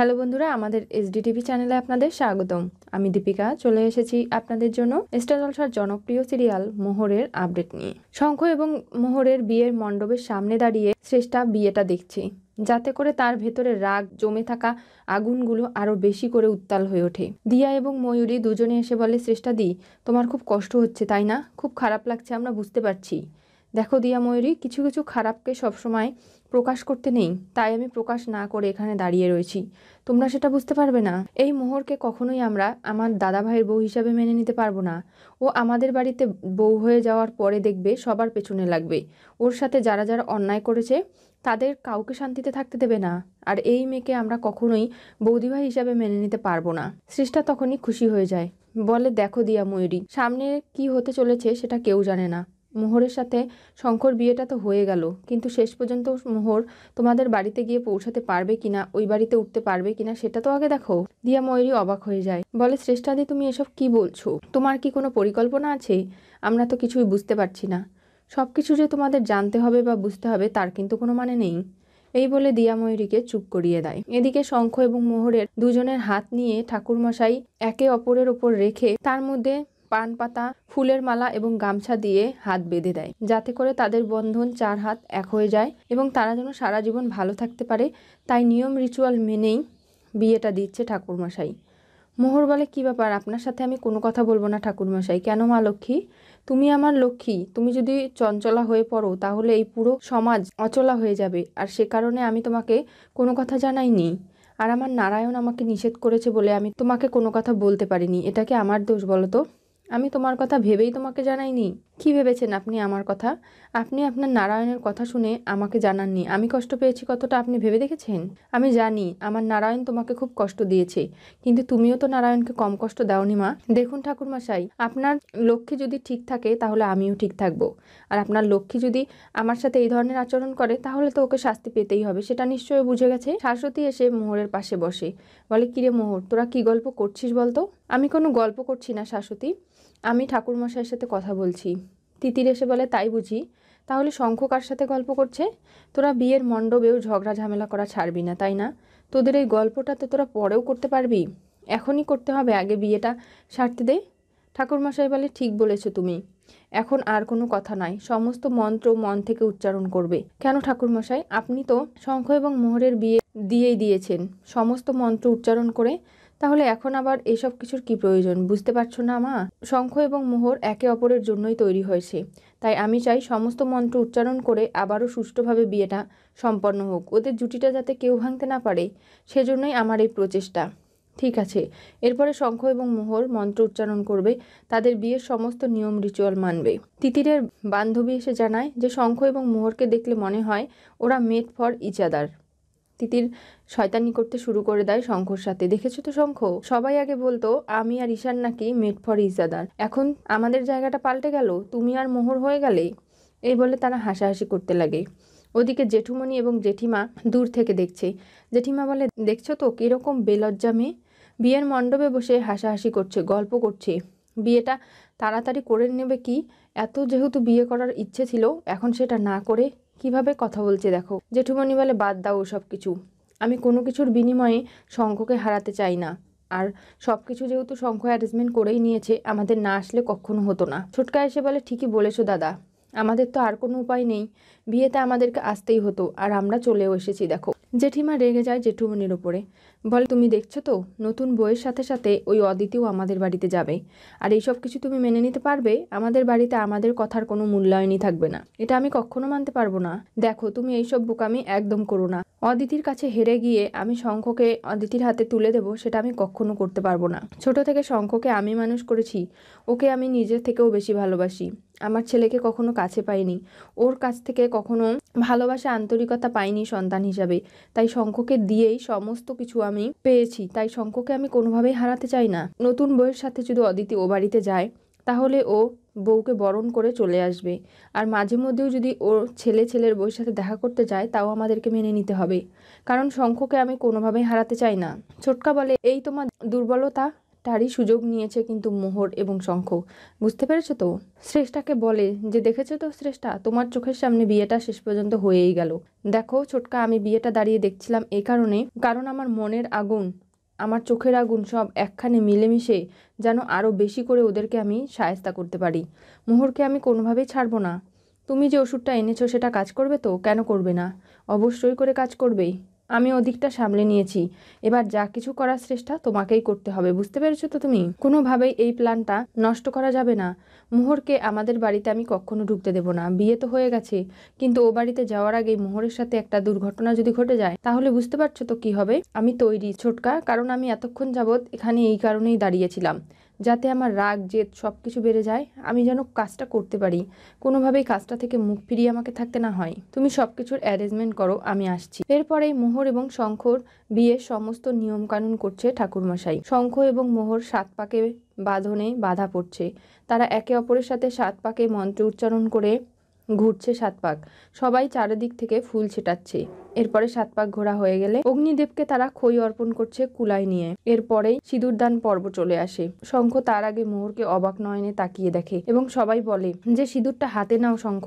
hello বন্ধুরা আমাদের SD TV চ্যানেলে আপনাদের স্বাগতম আমি দীপিকা চলে এসেছি আপনাদের জন্য স্টার জলসার জনপ্রিয় সিরিয়াল মোহরের আপডেট নিয়ে শঙ্খ এবং মোহরের বিয়ের মণ্ডপের সামনে দাঁড়িয়ে শ্রেষ্ঠা বিয়েটা দেখছি যাতে করে তার ভেতরে রাগ জমে থাকা আগুনগুলো আরও বেশি করে উত্তাল হয়ে ওঠে দিয়া এবং ময়ূরী দুজনে এসে বলে শ্রেষ্ঠা দি তোমার খুব কষ্ট হচ্ছে তাই না খুব খারাপ লাগছে আমরা বুঝতে পারছি দেখো দিয়া ময়ূরী কিছু কিছু খারাপকে সবসময় প্রকাশ করতে নেই তাই আমি প্রকাশ না করে এখানে দাঁড়িয়ে রয়েছি তোমরা সেটা বুঝতে পারবে না এই মোহরকে কখনোই আমরা আমার দাদা ভাইয়ের বউ হিসাবে মেনে নিতে পারবো না ও আমাদের বাড়িতে বউ হয়ে যাওয়ার পরে দেখবে সবার পেছনে লাগবে ওর সাথে যারা যারা অন্যায় করেছে তাদের কাউকে শান্তিতে থাকতে দেবে না আর এই মেয়েকে আমরা কখনোই বৌদিভাই হিসাবে মেনে নিতে পারবো না সৃষ্টা তখনই খুশি হয়ে যায় বলে দেখো দিয়া ময়ূরী সামনে কি হতে চলেছে সেটা কেউ জানে না মোহরের সাথে শঙ্কর বিয়েটা তো হয়ে গেল কিন্তু শেষ পর্যন্ত মোহর তোমাদের বাড়িতে গিয়ে পৌঁছাতে পারবে কিনা ওই বাড়িতে উঠতে পারবে কিনা সেটা তো আগে দেখো দিয়া ময়ূরী অবাক হয়ে যায় বলে শ্রেষ্ঠাদি তুমি এসব কি বলছো তোমার কি কোনো পরিকল্পনা আছে আমরা তো কিছুই বুঝতে পারছি না সব কিছু যে তোমাদের জানতে হবে বা বুঝতে হবে তার কিন্তু কোনো মানে নেই এই বলে দিয়া ময়ূরীকে চুপ করিয়ে দেয় এদিকে শঙ্খ এবং মোহরের দুজনের হাত নিয়ে ঠাকুরমশাই একে অপরের ওপর রেখে তার মধ্যে পান পাতা ফুলের মালা এবং গামছা দিয়ে হাত বেঁধে দেয় যাতে করে তাদের বন্ধন চার হাত এক হয়ে যায় এবং তারা যেন সারা জীবন ভালো থাকতে পারে তাই নিয়ম রিচুয়াল মেনেই বিয়েটা দিচ্ছে ঠাকুরমশাই মোহর বলে কী ব্যাপার আপনার সাথে আমি কোনো কথা বলবো না ঠাকুরমশাই কেন মা লক্ষ্মী তুমি আমার লক্ষ্মী তুমি যদি চঞ্চলা হয়ে পড়ো তাহলে এই পুরো সমাজ অচলা হয়ে যাবে আর সে কারণে আমি তোমাকে কোনো কথা জানাইনি আর আমার নারায়ণ আমাকে নিষেধ করেছে বলে আমি তোমাকে কোনো কথা বলতে পারিনি এটাকে আমার দোষ বলো তো আমি তোমার কথা ভেবেই তোমাকে জানাইনি কি ভেবেছেন আপনি আমার কথা আপনি আপনার নারায়ণের কথা শুনে আমাকে জানাননি আমি কষ্ট পেয়েছি কতটা আপনি ভেবে দেখেছেন আমি জানি আমার নারায়ণ তোমাকে খুব কষ্ট দিয়েছে কিন্তু তুমিও তো নারায়ণকে কম কষ্ট দাওনি মা দেখুন ঠাকুরমশাই আপনার লক্ষ্মী যদি ঠিক থাকে তাহলে আমিও ঠিক থাকবো আর আপনার লক্ষ্মী যদি আমার সাথে এই ধরনের আচরণ করে তাহলে তো ওকে শাস্তি পেতেই হবে সেটা নিশ্চয়ই বুঝে গেছে শাশ্বতী এসে মোহরের পাশে বসে বলে কিরে মোহর তোরা কি গল্প করছিস বলতো আমি কোনো গল্প করছি না শাশ্বতী আমি ঠাকুরমশাইয়ের সাথে কথা বলছি তিতির এসে বলে তাই বুঝি তাহলে শঙ্খ কার সাথে গল্প করছে তোরা বিয়ের মণ্ডপেও ঝগড়া ঝামেলা করা ছাড়বি না তাই না তোদের এই গল্পটা তো তোরা পরেও করতে পারবি এখনই করতে হবে আগে বিয়েটা সারতে দে ঠাকুরমশাই বলে ঠিক বলেছো তুমি এখন আর কোনো কথা নাই সমস্ত মন্ত্র মন থেকে উচ্চারণ করবে কেন ঠাকুরমশাই আপনি তো শঙ্খ এবং মোহরের বিয়ে দিয়েই দিয়েছেন সমস্ত মন্ত্র উচ্চারণ করে তাহলে এখন আবার এসব কিছুর কি প্রয়োজন বুঝতে পারছো না মা শঙ্খ এবং মোহর একে অপরের জন্যই তৈরি হয়েছে তাই আমি চাই সমস্ত মন্ত্র উচ্চারণ করে আবারও সুষ্ঠুভাবে বিয়েটা সম্পন্ন হোক ওদের জুটিটা যাতে কেউ ভাঙতে না পারে সেজন্যই আমার এই প্রচেষ্টা ঠিক আছে এরপরে শঙ্খ এবং মোহর মন্ত্র উচ্চারণ করবে তাদের বিয়ের সমস্ত নিয়ম রিচুয়াল মানবে তিতিরের বান্ধবী এসে জানায় যে শঙ্খ এবং মোহরকে দেখলে মনে হয় ওরা মেড ফর ইচাদার তিতির শয়তানি করতে শুরু করে দেয় শঙ্খর সাথে দেখেছো তো শঙ্খ সবাই আগে বলতো আমি আর ঈশান নাকি মেড ফর ইজাদার এখন আমাদের জায়গাটা পাল্টে গেল তুমি আর মোহর হয়ে গেলে এই বলে তারা হাসাহাসি করতে লাগে ওদিকে জেঠুমণি এবং জেঠিমা দূর থেকে দেখছে জেঠিমা বলে দেখছো তো কীরকম বেলজ্জা মেয়ে বিয়ের মণ্ডপে বসে হাসাহাসি করছে গল্প করছে বিয়েটা তাড়াতাড়ি করে নেবে কি এত যেহেতু বিয়ে করার ইচ্ছে ছিল এখন সেটা না করে কিভাবে কথা বলছে দেখো জেঠুমণি বলে বাদ দাও সব কিছু আমি কোনো কিছুর বিনিময়ে শঙ্খকে হারাতে চাই না আর সব কিছু যেহেতু শঙ্খ অ্যারেঞ্জমেন্ট করেই নিয়েছে আমাদের না আসলে কখনো হতো না ছোটকা এসে বলে ঠিকই বলেছো দাদা আমাদের তো আর কোনো উপায় নেই বিয়েতে আমাদেরকে আসতেই হতো আর আমরা চলেও এসেছি দেখো জেঠিমা রেগে যায় জেঠুমনির ওপরে বল তুমি দেখছো তো নতুন বইয়ের সাথে সাথে ওই অদিতিও আমাদের বাড়িতে যাবে আর এইসব কিছু তুমি মেনে নিতে পারবে আমাদের বাড়িতে আমাদের কথার কোনো মূল্যায়নই থাকবে না এটা আমি কখনো মানতে পারবো না দেখো তুমি এইসব বোকামি একদম করো না অদিতির কাছে হেরে গিয়ে আমি শঙ্খকে অদিতির হাতে তুলে দেব সেটা আমি কখনো করতে পারবো না ছোট থেকে শঙ্খকে আমি মানুষ করেছি ওকে আমি নিজের থেকেও বেশি ভালোবাসি আমার ছেলেকে কখনো কাছে পাইনি ওর কাছ থেকে কখনো ভালোবাসা আন্তরিকতা পাইনি সন্তান হিসাবে তাই শঙ্খকে দিয়েই সমস্ত কিছু আমি পেয়েছি তাই শঙ্খকে আমি কোনোভাবেই হারাতে চাই না নতুন বইয়ের সাথে যদি অদিতি ও বাড়িতে যায় তাহলে ও বউকে বরণ করে চলে আসবে আর মাঝে মধ্যেও যদি ওর ছেলে ছেলের বউয়ের সাথে দেখা করতে যায় তাও আমাদেরকে মেনে নিতে হবে কারণ শঙ্খকে আমি কোনোভাবেই হারাতে চাই না ছোটকা বলে এই তোমার দুর্বলতা তারই সুযোগ নিয়েছে কিন্তু মোহর এবং শঙ্খ বুঝতে পেরেছো তো শ্রেষ্ঠাকে বলে যে দেখেছো তো শ্রেষ্ঠা তোমার চোখের সামনে বিয়েটা শেষ পর্যন্ত হয়েই গেল দেখো ছোটকা আমি বিয়েটা দাঁড়িয়ে দেখছিলাম এই কারণে কারণ আমার মনের আগুন আমার চোখের আগুন সব একখানে মিলেমিশে যেন আরও বেশি করে ওদেরকে আমি সায়স্তা করতে পারি মোহরকে আমি কোনোভাবেই ছাড়বো না তুমি যে ওষুধটা এনেছো সেটা কাজ করবে তো কেন করবে না অবশ্যই করে কাজ করবেই আমি ওদিকটা সামলে নিয়েছি এবার যা কিছু করার শ্রেষ্ঠা তোমাকেই করতে হবে বুঝতে পেরেছো তো তুমি কোনোভাবেই এই প্ল্যানটা নষ্ট করা যাবে না মোহরকে আমাদের বাড়িতে আমি কখনো ঢুকতে দেব না বিয়ে তো হয়ে গেছে কিন্তু ও বাড়িতে যাওয়ার আগে মোহরের সাথে একটা দুর্ঘটনা যদি ঘটে যায় তাহলে বুঝতে পারছো তো কি হবে আমি তৈরি ছোটকা কারণ আমি এতক্ষণ যাবৎ এখানে এই কারণেই দাঁড়িয়েছিলাম যাতে আমার রাগ জেদ সব কিছু বেড়ে যায় আমি যেন কাজটা করতে পারি কোনোভাবেই কাজটা থেকে মুখ ফিরিয়ে আমাকে থাকতে না হয় তুমি সব কিছুর অ্যারেঞ্জমেন্ট করো আমি আসছি এরপরে মোহর এবং শঙ্খর বিয়ের সমস্ত নিয়মকানুন করছে ঠাকুরমশাই শঙ্খ এবং মোহর সাত পাকে বাঁধনে বাধা পড়ছে তারা একে অপরের সাথে সাত পাকে মন্ত্র উচ্চারণ করে ঘুরছে সাত পাক সবাই চারিদিক থেকে ফুল ছেটাচ্ছে এরপরে সাত পাক ঘোরা হয়ে গেলে অগ্নিদেবকে তারা খই অর্পণ করছে কুলাই নিয়ে এরপরেই সিঁদুরদান পর্ব চলে আসে শঙ্খ তার আগে মোহরকে অবাক নয়নে তাকিয়ে দেখে এবং সবাই বলে যে সিঁদুরটা হাতে নাও শঙ্খ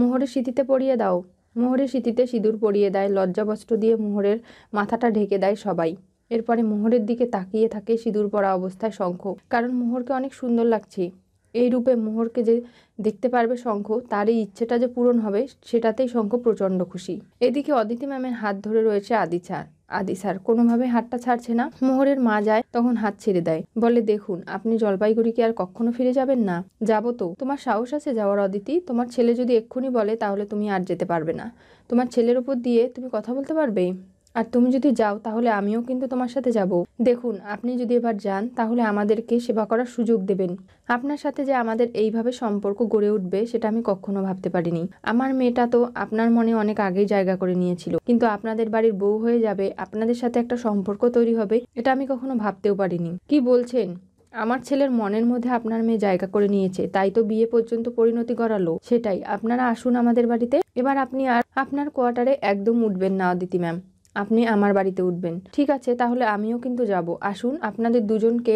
মোহরের স্মৃতিতে পরিয়ে দাও মোহরের স্মৃতিতে সিঁদুর পরিয়ে দেয় লজ্জাবস্ত্র দিয়ে মোহরের মাথাটা ঢেকে দেয় সবাই এরপরে মোহরের দিকে তাকিয়ে থাকে সিঁদুর পরা অবস্থায় শঙ্খ কারণ মোহরকে অনেক সুন্দর লাগছে এই রূপে মোহরকে যে দেখতে পারবে শঙ্খ তার এই ইচ্ছেটা যে পূরণ হবে সেটাতেই শঙ্খ প্রচণ্ড খুশি এদিকে অদিতি ম্যামের হাত ধরে রয়েছে আদিছার আদি স্যার কোনোভাবে হাতটা ছাড়ছে না মোহরের মা যায় তখন হাত ছেড়ে দেয় বলে দেখুন আপনি জলপাইগুড়িকে আর কখনো ফিরে যাবেন না যাবো তো তোমার সাহস আছে যাওয়ার অদিতি তোমার ছেলে যদি এক্ষুনি বলে তাহলে তুমি আর যেতে পারবে না তোমার ছেলের উপর দিয়ে তুমি কথা বলতে পারবে আর তুমি যদি যাও তাহলে আমিও কিন্তু তোমার সাথে যাব দেখুন আপনি যদি এবার যান তাহলে আমাদেরকে সেবা করার সুযোগ দেবেন আপনার সাথে যে আমাদের এইভাবে সম্পর্ক গড়ে উঠবে সেটা আমি কখনো ভাবতে পারিনি আমার মেয়েটা তো আপনার মনে অনেক আগেই জায়গা করে নিয়েছিল কিন্তু আপনাদের বাড়ির বউ হয়ে যাবে আপনাদের সাথে একটা সম্পর্ক তৈরি হবে এটা আমি কখনো ভাবতেও পারিনি কি বলছেন আমার ছেলের মনের মধ্যে আপনার মেয়ে জায়গা করে নিয়েছে তাই তো বিয়ে পর্যন্ত পরিণতি করালো সেটাই আপনারা আসুন আমাদের বাড়িতে এবার আপনি আর আপনার কোয়ার্টারে একদম উঠবেন না অদিতি ম্যাম আপনি আমার বাড়িতে উঠবেন ঠিক আছে তাহলে আমিও কিন্তু যাব আসুন আপনাদের দুজনকে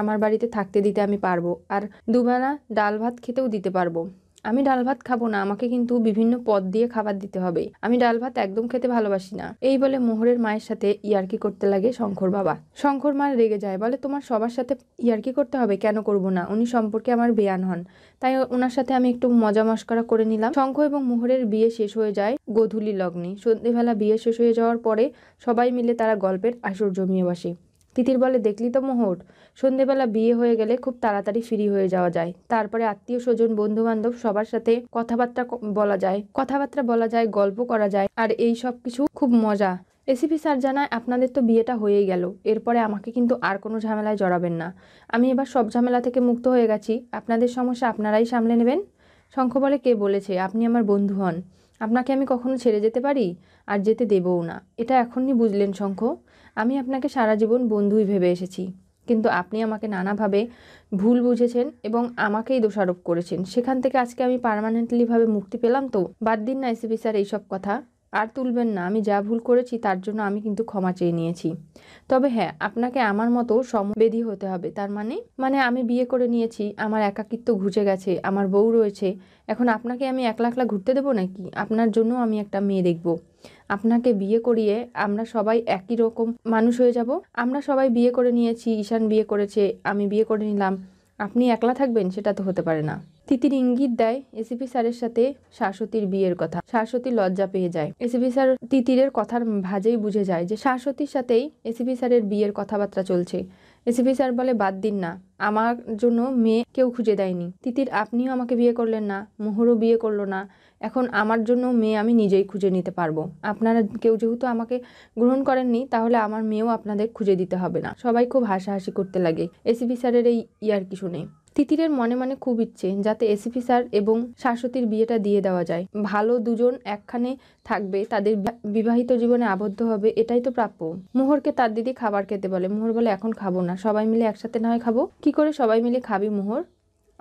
আমার বাড়িতে থাকতে দিতে আমি পারবো আর দুবেলা ডাল ভাত খেতেও দিতে পারবো আমি ডাল ভাত খাবো না আমাকে কিন্তু বিভিন্ন পদ দিয়ে খাবার দিতে হবে আমি ডাল ভাত একদম খেতে ভালোবাসি না এই বলে মোহরের মায়ের সাথে ইয়ার্কি করতে লাগে শঙ্কর বাবা শঙ্কর মা রেগে যায় বলে তোমার সবার সাথে ইয়ার্কি করতে হবে কেন করব না উনি সম্পর্কে আমার বেয়ান হন তাই ওনার সাথে আমি একটু মজা মস্করা করে নিলাম শঙ্খ এবং মোহরের বিয়ে শেষ হয়ে যায় গোধূলি লগ্নে সন্ধ্যেবেলা বিয়ে শেষ হয়ে যাওয়ার পরে সবাই মিলে তারা গল্পের আসর জমিয়ে বসে তিতির বলে দেখলি তো মোহর সন্ধেবেলা বিয়ে হয়ে গেলে খুব তাড়াতাড়ি ফ্রি হয়ে যাওয়া যায় তারপরে আত্মীয় স্বজন বন্ধু বান্ধব সবার সাথে কথাবার্তা বলা যায় কথাবার্তা বলা যায় গল্প করা যায় আর এই সব কিছু খুব মজা এসিপি স্যার জানায় আপনাদের তো বিয়েটা হয়ে গেল এরপরে আমাকে কিন্তু আর কোনো ঝামেলায় জড়াবেন না আমি এবার সব ঝামেলা থেকে মুক্ত হয়ে গেছি আপনাদের সমস্যা আপনারাই সামলে নেবেন শঙ্খ বলে কে বলেছে আপনি আমার বন্ধু হন আপনাকে আমি কখনো ছেড়ে যেতে পারি আর যেতে দেবও না এটা এখনই বুঝলেন শঙ্খ আমি আপনাকে সারা জীবন বন্ধুই ভেবে এসেছি কিন্তু আপনি আমাকে নানাভাবে ভুল বুঝেছেন এবং আমাকেই দোষারোপ করেছেন সেখান থেকে আজকে আমি পারমানেন্টলিভাবে মুক্তি পেলাম তো বাদ দিন না এসিপি স্যার এইসব কথা আর তুলবেন না আমি যা ভুল করেছি তার জন্য আমি কিন্তু ক্ষমা চেয়ে নিয়েছি তবে হ্যাঁ আপনাকে আমার মতো সমবেদী হতে হবে তার মানে মানে আমি বিয়ে করে নিয়েছি আমার একাকিত্ব ঘুচে গেছে আমার বউ রয়েছে এখন আপনাকে আমি একলা একলা ঘুরতে দেবো নাকি আপনার জন্য আমি একটা মেয়ে দেখব আপনাকে বিয়ে করিয়ে আমরা সবাই একই রকম মানুষ হয়ে যাব আমরা সবাই বিয়ে করে নিয়েছি ঈশান বিয়ে করেছে আমি বিয়ে করে নিলাম আপনি একলা থাকবেন সেটা তো হতে পারে না তিতির ইঙ্গিত দেয় এসিপি স্যারের সাথে শাশ্বতীর বিয়ের কথা শাশ্বতী লজ্জা পেয়ে যায় এসিপি স্যার তিতিরের কথার ভাজেই বুঝে যায় যে শাশ্বতীর সাথেই এসিপি স্যারের বিয়ের কথাবার্তা চলছে এসিপি স্যার বলে বাদ দিন না আমার জন্য মেয়ে কেউ খুঁজে দেয়নি তিতির আপনিও আমাকে বিয়ে করলেন না মোহরও বিয়ে করলো না এখন আমার জন্য মেয়ে আমি নিজেই খুঁজে নিতে পারবো আপনারা কেউ যেহেতু আমাকে গ্রহণ করেননি তাহলে আমার মেয়েও আপনাদের খুঁজে দিতে হবে না সবাই খুব হাসাহাসি করতে লাগে এসিপি স্যারের এই ইয়ার কিছু নেই তিতিরের মনে মনে খুব ইচ্ছে যাতে এসিপি স্যার এবং শাশ্বতীর বিয়েটা দিয়ে দেওয়া যায় ভালো দুজন একখানে থাকবে তাদের বিবাহিত জীবনে আবদ্ধ হবে এটাই তো প্রাপ্য মোহরকে তার দিদি খাবার খেতে বলে মোহর বলে এখন খাবো না সবাই মিলে একসাথে না হয় খাবো কি করে সবাই মিলে খাবি মোহর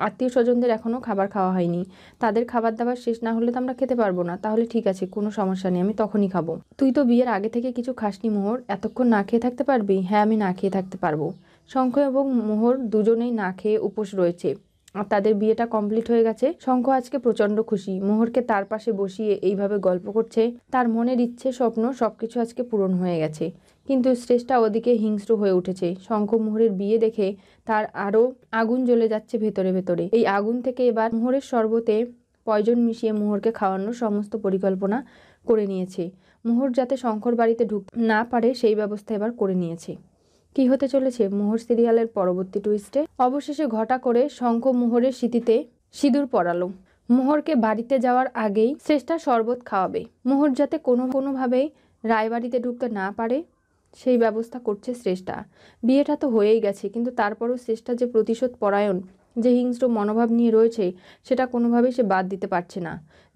আত্মীয় স্বজনদের এখনও খাবার খাওয়া হয়নি তাদের খাবার দাবার শেষ না হলে তো আমরা খেতে পারবো না তাহলে ঠিক আছে কোনো সমস্যা নেই আমি তখনই খাবো তুই তো বিয়ের আগে থেকে কিছু খাসনি মোহর এতক্ষণ না খেয়ে থাকতে পারবি হ্যাঁ আমি না খেয়ে থাকতে পারবো শঙ্খ এবং মোহর দুজনেই না খেয়ে উপোস রয়েছে আর তাদের বিয়েটা কমপ্লিট হয়ে গেছে শঙ্খ আজকে প্রচণ্ড খুশি মোহরকে তার পাশে বসিয়ে এইভাবে গল্প করছে তার মনের ইচ্ছে স্বপ্ন সব কিছু আজকে পূরণ হয়ে গেছে কিন্তু শ্রেষ্ঠা ওদিকে হিংস্র হয়ে উঠেছে শঙ্খমোহরের বিয়ে দেখে তার আরও আগুন জ্বলে যাচ্ছে ভেতরে ভেতরে এই আগুন থেকে এবার মোহরের শরবতে পয়জন মিশিয়ে মোহরকে খাওয়ানোর সমস্ত পরিকল্পনা করে নিয়েছে মোহর যাতে শঙ্কর বাড়িতে ঢুক না পারে সেই ব্যবস্থা এবার করে নিয়েছে কি হতে চলেছে মোহর সিরিয়ালের পরবর্তী টুইস্টে অবশেষে ঘটা করে শঙ্খ মোহরের স্মৃতিতে সিঁদুর পরালো মোহরকে বাড়িতে যাওয়ার আগেই শ্রেষ্ঠা শরবত খাওয়াবে মোহর যাতে কোনো কোনোভাবেই রায়বাড়িতে ঢুকতে না পারে সেই ব্যবস্থা করছে শ্রেষ্ঠা বিয়েটা তো হয়েই গেছে কিন্তু তারপরও শ্রেষ্ঠা যে প্রতিশোধ পরায়ণ যে হিংস্র মনোভাব নিয়ে রয়েছে সেটা কোনোভাবেই সে বাদ দিতে পারছে না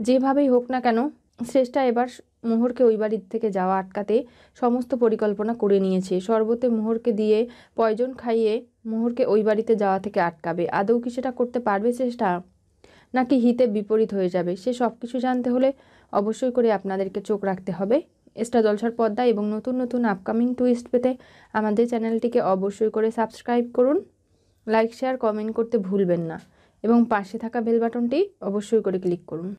যেভাবেই হোক না কেন শ্রেষ্ঠা এবার মোহরকে ওই বাড়ির থেকে যাওয়া আটকাতে সমস্ত পরিকল্পনা করে নিয়েছে শরবতে মোহরকে দিয়ে পয়জন খাইয়ে মোহরকে ওই বাড়িতে যাওয়া থেকে আটকাবে আদৌ কি সেটা করতে পারবে চেষ্টা নাকি হিতে বিপরীত হয়ে যাবে সে সব কিছু জানতে হলে অবশ্যই করে আপনাদেরকে চোখ রাখতে হবে এস্টা জলসার পদ্মা এবং নতুন নতুন আপকামিং টুইস্ট পেতে আমাদের চ্যানেলটিকে অবশ্যই করে সাবস্ক্রাইব করুন লাইক শেয়ার কমেন্ট করতে ভুলবেন না এবং পাশে থাকা বেল বাটনটি অবশ্যই করে ক্লিক করুন